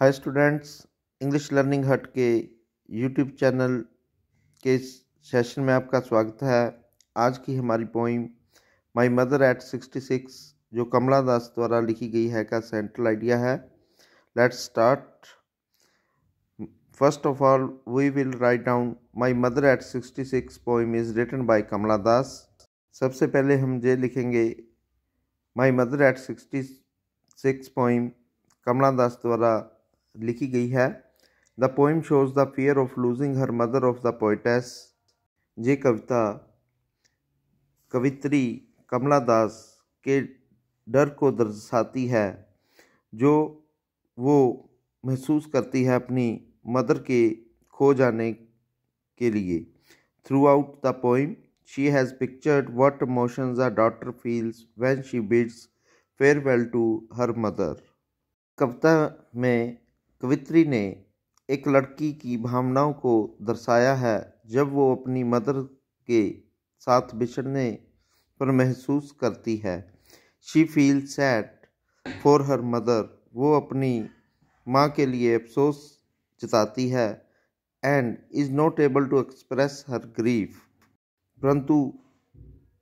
Hi students English learning हट के YouTube channel के इस सेशन में आपका स्वागत है आज की हमारी poem my mother at sixty six जो कमला दास द्वारा लिखी गई है का सेंट्रल आइडिया है let's start first of all we will write down my mother at sixty six poem is written by Kamala Das सबसे पहले हम ये लिखेंगे my mother at six poem Kamala Das द्वारा लिखी गई है the poem shows the fear of losing her mother of the poetess ये कविता कवित्री कमला दास के डर को दर्शाती है जो वो महसूस करती है अपनी मदर के खो जाने के लिए throughout the poem she has pictured what emotions a daughter feels when she bids farewell to her mother कविता में कवित्री ने एक लड़की की भावनाओं को दर्शाया है जब वो अपनी मदर के साथ बिछड़ने पर महसूस करती है she feel sad for her mother वो अपनी माँ के लिए अफसोस जताती है and is not able to express her grief परंतु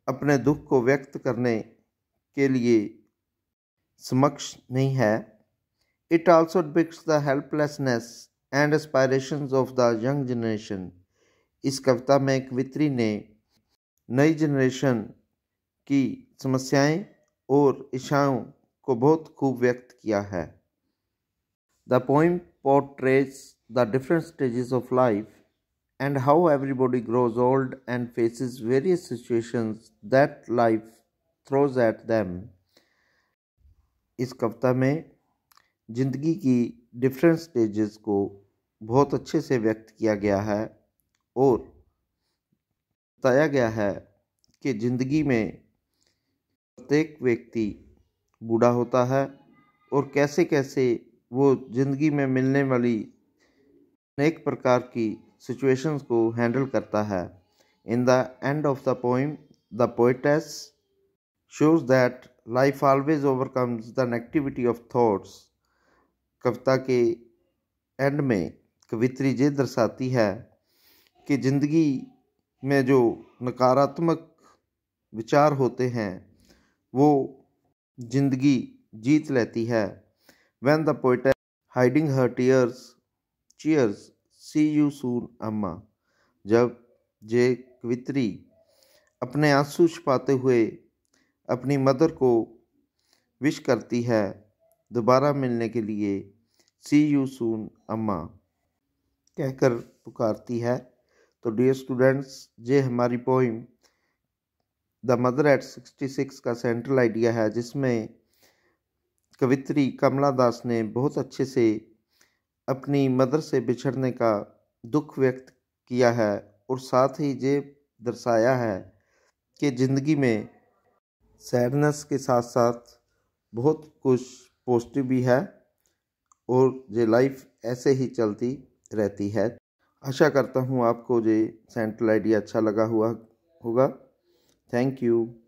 अपने दुख को व्यक्त करने के लिए समक्ष नहीं है It also depicts the helplessness and aspirations of the young generation. इस कविता में कवित्री ने नई जनरेशन की समस्याएं और इच्छाओं को बहुत खूब व्यक्त किया है the poem portraits the different stages of life and how everybody grows old and faces various situations that life throws at them. इस कविता में ज़िंदगी की डिफरेंट स्टेजेस को बहुत अच्छे से व्यक्त किया गया है और बताया गया है कि ज़िंदगी में प्रत्येक व्यक्ति बूढ़ा होता है और कैसे कैसे वो ज़िंदगी में मिलने वाली अनेक प्रकार की सिचुएशंस को हैंडल करता है in the end of the poem the poets shows that life always overcomes the negativity of thoughts कविता के एंड में कवित्री ये दर्शाती है कि ज़िंदगी में जो नकारात्मक विचार होते हैं वो जिंदगी जीत लेती है when the poet hiding her tears cheers see you soon अम्मा जब जे कवित्री अपने आंसू छुपाते हुए अपनी मदर को विश करती है दोबारा मिलने के लिए सी यू सून अम्मा कहकर पुकारती है तो डियर स्टूडेंट्स ये हमारी poem the mother at sixty six का सेंट्रल आइडिया है जिसमें कवित्री कमला दास ने बहुत अच्छे से अपनी मदर से बिछड़ने का दुख व्यक्त किया है और साथ ही ये दर्शाया है कि ज़िंदगी में सैडनेस के साथ साथ बहुत कुछ पॉजिटिव भी है और ये लाइफ ऐसे ही चलती रहती है आशा करता हूँ आपको ये सेंट्रल आइडिया अच्छा लगा हुआ होगा थैंक यू